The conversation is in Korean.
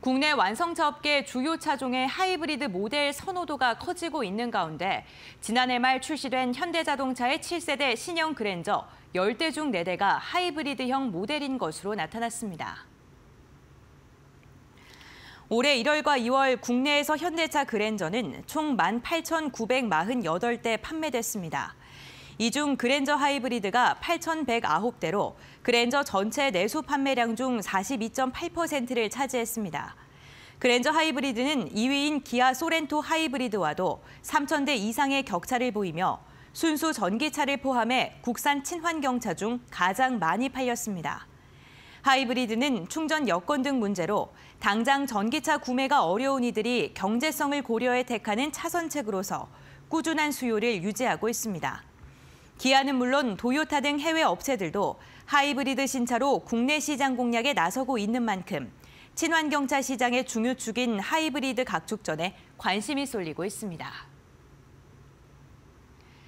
국내 완성차 업계 주요 차종의 하이브리드 모델 선호도가 커지고 있는 가운데 지난해 말 출시된 현대자동차의 7세대 신형 그랜저 10대 중 4대가 하이브리드형 모델인 것으로 나타났습니다. 올해 1월과 2월 국내에서 현대차 그랜저는 총 18,948대 판매됐습니다. 이중 그랜저 하이브리드가 8,109대로 그랜저 전체 내수 판매량 중 42.8%를 차지했습니다. 그랜저 하이브리드는 2위인 기아 소렌토 하이브리드와도 3,000대 이상의 격차를 보이며 순수 전기차를 포함해 국산 친환경차 중 가장 많이 팔렸습니다. 하이브리드는 충전 여건 등 문제로 당장 전기차 구매가 어려운 이들이 경제성을 고려해 택하는 차선책으로서 꾸준한 수요를 유지하고 있습니다. 기아는 물론 도요타 등 해외 업체들도 하이브리드 신차로 국내 시장 공략에 나서고 있는 만큼 친환경차 시장의 중요축인 하이브리드 각축전에 관심이 쏠리고 있습니다.